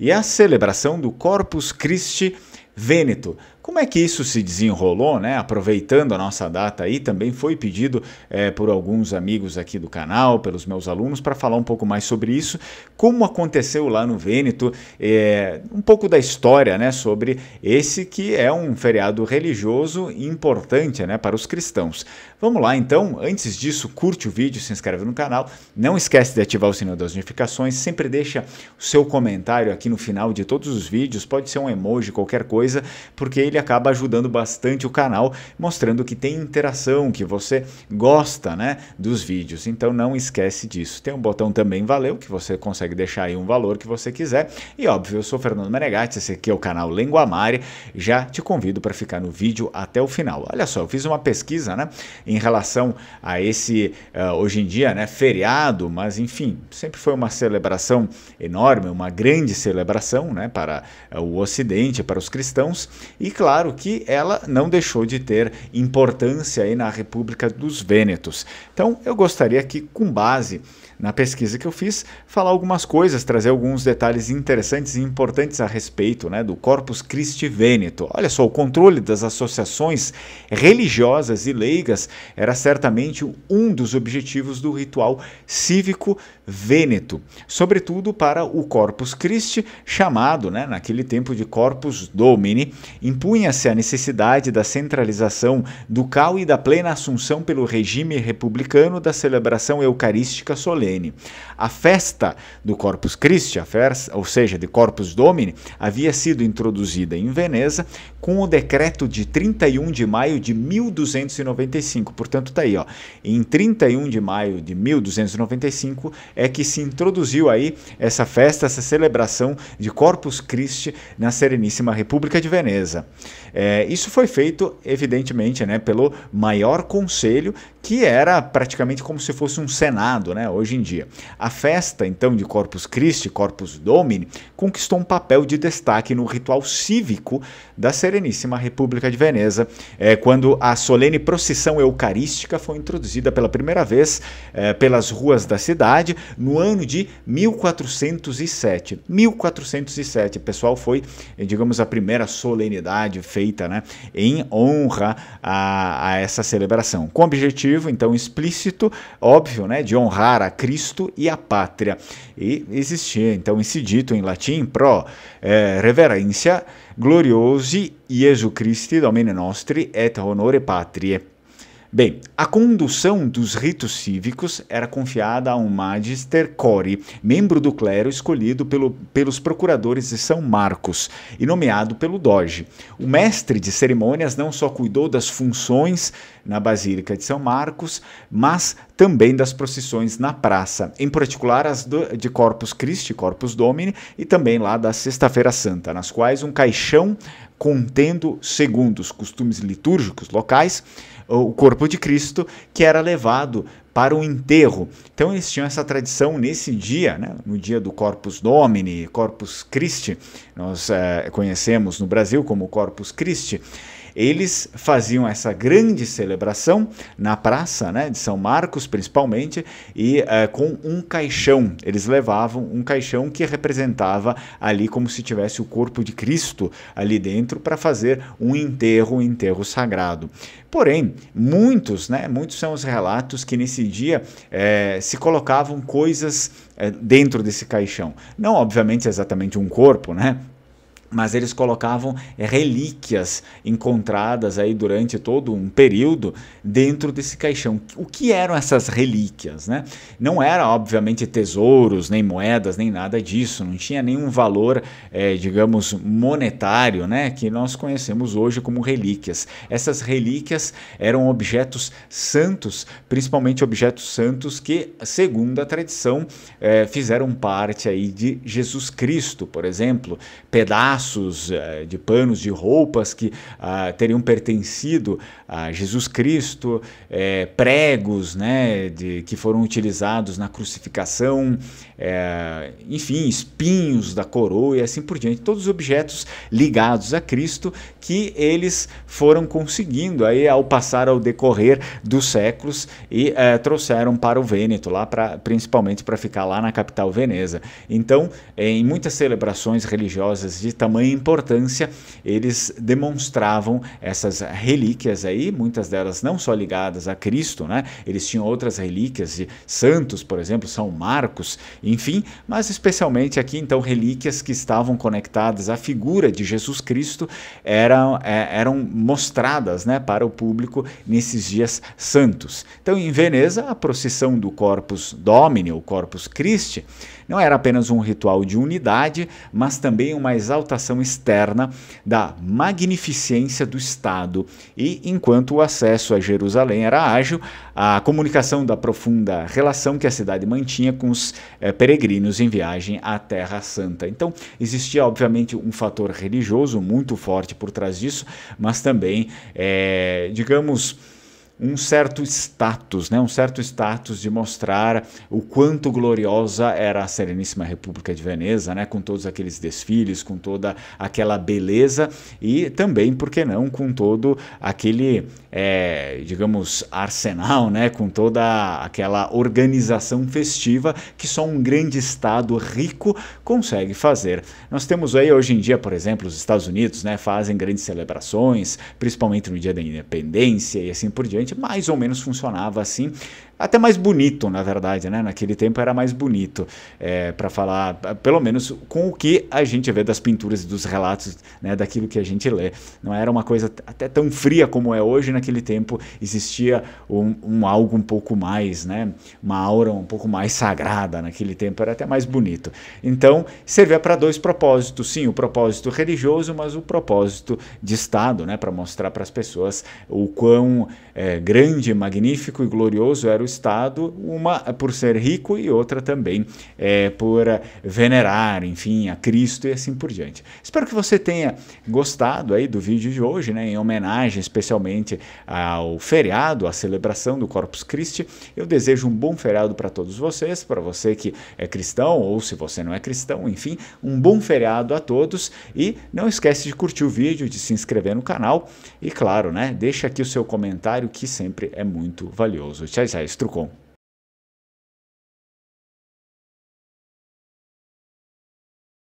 e a celebração do Corpus Christi Vêneto, como é que isso se desenrolou, né? Aproveitando a nossa data aí, também foi pedido é, por alguns amigos aqui do canal, pelos meus alunos, para falar um pouco mais sobre isso, como aconteceu lá no Vêneto, é, um pouco da história, né? Sobre esse que é um feriado religioso importante, né? Para os cristãos. Vamos lá, então. Antes disso, curte o vídeo, se inscreve no canal, não esquece de ativar o sininho das notificações, sempre deixa o seu comentário aqui no final de todos os vídeos, pode ser um emoji, qualquer coisa, porque ele acaba ajudando bastante o canal, mostrando que tem interação, que você gosta né, dos vídeos. Então não esquece disso. Tem um botão também valeu, que você consegue deixar aí um valor que você quiser. E óbvio, eu sou Fernando Menegatti, esse aqui é o canal Lengua Mare. Já te convido para ficar no vídeo até o final. Olha só, eu fiz uma pesquisa né, em relação a esse, uh, hoje em dia, né, feriado, mas enfim, sempre foi uma celebração enorme, uma grande celebração né, para uh, o Ocidente, para os cristãos. E claro, claro que ela não deixou de ter importância aí na República dos Vênetos. Então, eu gostaria que, com base na pesquisa que eu fiz, falar algumas coisas, trazer alguns detalhes interessantes e importantes a respeito né, do Corpus Christi Vêneto. Olha só, o controle das associações religiosas e leigas era certamente um dos objetivos do ritual cívico vêneto, sobretudo para o Corpus Christi, chamado né, naquele tempo de Corpus Domini, impunha impunha-se a necessidade da centralização do cal e da plena assunção pelo regime republicano da celebração eucarística solene. A festa do Corpus Christi, festa, ou seja, de Corpus Domini, havia sido introduzida em Veneza com o decreto de 31 de maio de 1295. Portanto, tá aí, ó. Em 31 de maio de 1295 é que se introduziu aí essa festa, essa celebração de Corpus Christi na Sereníssima República de Veneza. É, isso foi feito, evidentemente, né, pelo maior conselho, que era praticamente como se fosse um senado né, hoje em dia. A festa, então, de Corpus Christi, Corpus Domini, conquistou um papel de destaque no ritual cívico da Sereníssima República de Veneza, é, quando a solene procissão eucarística foi introduzida pela primeira vez é, pelas ruas da cidade no ano de 1407. 1407, pessoal, foi, digamos, a primeira solenidade feita né, em honra a, a essa celebração, com objetivo, então, explícito, óbvio, né, de honrar a Cristo e a pátria. E existia, então, esse dito em latim, pro eh, reverência gloriosi Jesu Christi, Domine nostri, et honore patrie. Bem, a condução dos ritos cívicos era confiada a um magister cori, membro do clero escolhido pelo, pelos procuradores de São Marcos e nomeado pelo doge. O mestre de cerimônias não só cuidou das funções na Basílica de São Marcos, mas também das procissões na praça, em particular as do, de Corpus Christi, Corpus Domini e também lá da Sexta-feira Santa, nas quais um caixão contendo, segundo os costumes litúrgicos locais, o corpo de Cristo que era levado para o enterro. Então eles tinham essa tradição nesse dia, né? no dia do Corpus Domini, Corpus Christi, nós é, conhecemos no Brasil como Corpus Christi, eles faziam essa grande celebração na praça né, de São Marcos, principalmente, e uh, com um caixão. Eles levavam um caixão que representava ali como se tivesse o corpo de Cristo ali dentro para fazer um enterro, um enterro sagrado. Porém, muitos, né, muitos são os relatos que nesse dia eh, se colocavam coisas eh, dentro desse caixão. Não, obviamente, exatamente um corpo, né? mas eles colocavam eh, relíquias encontradas aí durante todo um período dentro desse caixão. O que eram essas relíquias, né? Não era obviamente tesouros, nem moedas, nem nada disso. Não tinha nenhum valor, é, digamos, monetário, né? Que nós conhecemos hoje como relíquias. Essas relíquias eram objetos santos, principalmente objetos santos que, segundo a tradição, é, fizeram parte aí de Jesus Cristo, por exemplo, pedaços pedaços eh, de panos, de roupas que ah, teriam pertencido a Jesus Cristo, é, pregos né, de, que foram utilizados na crucificação, é, enfim, espinhos da coroa e assim por diante. Todos os objetos ligados a Cristo que eles foram conseguindo aí ao passar ao decorrer dos séculos e é, trouxeram para o Vêneto, lá pra, principalmente para ficar lá na capital Veneza. Então, em muitas celebrações religiosas de Tão tamanha importância eles demonstravam essas relíquias aí, muitas delas não só ligadas a Cristo, né? Eles tinham outras relíquias de santos, por exemplo, São Marcos, enfim, mas especialmente aqui então relíquias que estavam conectadas à figura de Jesus Cristo eram, é, eram mostradas né, para o público nesses dias santos. Então, em Veneza, a procissão do Corpus Domini, ou Corpus Christi, não era apenas um ritual de unidade, mas também uma exaltação externa da magnificência do Estado. E enquanto o acesso a Jerusalém era ágil, a comunicação da profunda relação que a cidade mantinha com os eh, peregrinos em viagem à Terra Santa. Então, existia obviamente um fator religioso muito forte por trás disso, mas também, eh, digamos, um certo status, né? um certo status de mostrar o quanto gloriosa era a Sereníssima República de Veneza, né? com todos aqueles desfiles, com toda aquela beleza e também, por que não, com todo aquele, é, digamos, arsenal, né? com toda aquela organização festiva que só um grande Estado rico consegue fazer. Nós temos aí hoje em dia, por exemplo, os Estados Unidos né? fazem grandes celebrações, principalmente no dia da independência e assim por diante mais ou menos funcionava assim até mais bonito, na verdade, né? Naquele tempo era mais bonito, é, para falar, é, pelo menos com o que a gente vê das pinturas e dos relatos, né? Daquilo que a gente lê. Não era uma coisa até tão fria como é hoje. Naquele tempo existia um, um algo um pouco mais, né? Uma aura um pouco mais sagrada. Naquele tempo era até mais bonito. Então servia para dois propósitos, sim, o propósito religioso, mas o propósito de Estado, né? Para mostrar para as pessoas o quão é, grande, magnífico e glorioso era o Estado, uma por ser rico e outra também é, por venerar, enfim, a Cristo e assim por diante. Espero que você tenha gostado aí do vídeo de hoje, né, em homenagem especialmente ao feriado, à celebração do Corpus Christi. Eu desejo um bom feriado para todos vocês, para você que é cristão ou se você não é cristão, enfim, um bom feriado a todos e não esquece de curtir o vídeo, de se inscrever no canal e claro, né, deixa aqui o seu comentário que sempre é muito valioso. Tchau, tchau. Trucom.